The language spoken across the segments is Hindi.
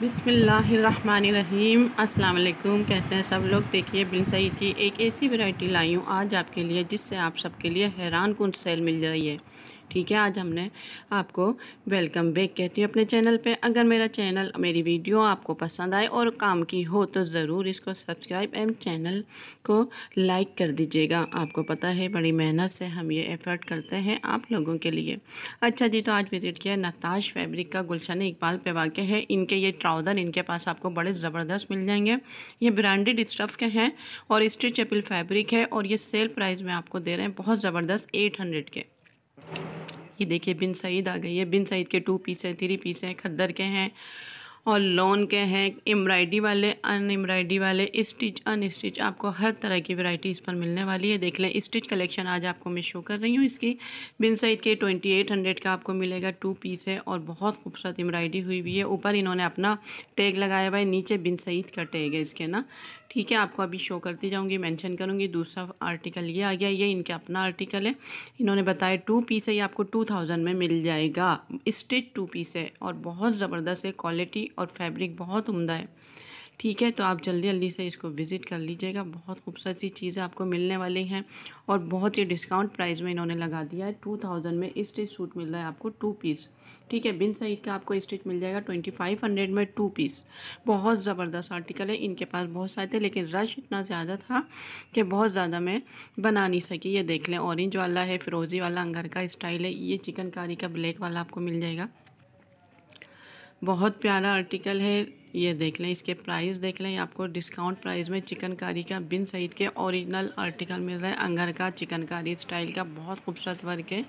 बिसमीम वालेकुम कैसे हैं सब लोग देखिए बिन सईद की एक ऐसी वैरायटी लाई हूँ आज आपके लिए जिससे आप सबके लिए हैरान कन सेल मिल रही है ठीक है आज हमने आपको वेलकम बैक कहती हूँ अपने चैनल पे अगर मेरा चैनल मेरी वीडियो आपको पसंद आए और काम की हो तो ज़रूर इसको सब्सक्राइब एंड चैनल को लाइक कर दीजिएगा आपको पता है बड़ी मेहनत से हम ये एफ़र्ट करते हैं आप लोगों के लिए अच्छा जी तो आज विज़िट किया नताश फैब्रिक का गुलशन इकबाल पे वाक़ है इनके ये ट्राउज़र इनके पास आपको बड़े ज़बरदस्त मिल जाएंगे ये ब्रांडेड स्टफ़ के हैं और स्ट्रेचेबल फैब्रिक है और ये सेल प्राइस में आपको दे रहे हैं बहुत ज़बरदस्त एट हंड्रेड के ये देखिए बिन सईद आ गई है बिन सईद के टू पीस हैं थ्री पीस हैं खद्दर के हैं और लॉन के हैं एम्ब्रायड्री वाले अन एम्ब्रायड्री वाले स्टिच अन स्टिच आपको हर तरह की वैरायटी इस पर मिलने वाली है देख लें स्टिच कलेक्शन आज आपको मैं शो कर रही हूँ इसकी बिन सईद के ट्वेंटी एट हंड्रेड का आपको मिलेगा टू पीस है और बहुत खूबसूरत एम्ब्रायड्री हुई हुई है ऊपर इन्होंने अपना टैग लगाया हुआ है नीचे बिन सईद का टैग है इसके ना ठीक है आपको अभी शो करती जाऊँगी मैंशन करूँगी दूसरा आर्टिकल ये आ गया ये इनका अपना आर्टिकल है इन्होंने बताया टू पीस है ये आपको टू थाउजेंड में मिल जाएगा स्टिच टू पीस है और बहुत ज़बरदस्त है क्वालिटी और फैब्रिक बहुत उमदा है ठीक है तो आप जल्दी जल्दी से इसको विज़िट कर लीजिएगा बहुत खूबसूरत सी चीज़ें आपको मिलने वाली हैं और बहुत ही डिस्काउंट प्राइस में इन्होंने लगा दिया है टू थाउजेंड में स्टिच सूट मिल रहा है आपको टू पीस ठीक है बिन सईद का आपको स्टिच मिल जाएगा ट्वेंटी फाइव हंड्रेड में टू पीस बहुत ज़बरदस्त आर्टिकल है इनके पास बहुत सारे थे लेकिन रश इतना ज़्यादा था कि बहुत ज़्यादा मैं बना नहीं सकी ये देख लें औरेंज वाला है फिरोज़ी वाला अंगर का स्टाइल है ये चिकनकारी का ब्लैक वाला आपको मिल जाएगा बहुत प्यारा आर्टिकल है ये देख लें इसके प्राइस देख लें आपको डिस्काउंट प्राइस में चिकनकारी का बिन सईद के ओरिजिनल आर्टिकल मिल रहा है अंगर का चिकनकारी स्टाइल का बहुत खूबसूरत वर्क है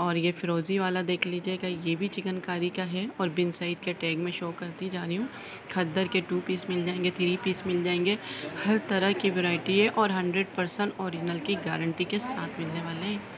और ये फिरोज़ी वाला देख लीजिएगा ये भी चिकनकारी का है और बिन सईद के टैग में शो करती जा रही हूँ खद्दर के टू पीस मिल जाएंगे थ्री पीस मिल जाएंगे हर तरह की वैरायटी है और हंड्रेड परसेंट औरिजिनल की गारंटी के साथ मिलने वाले हैं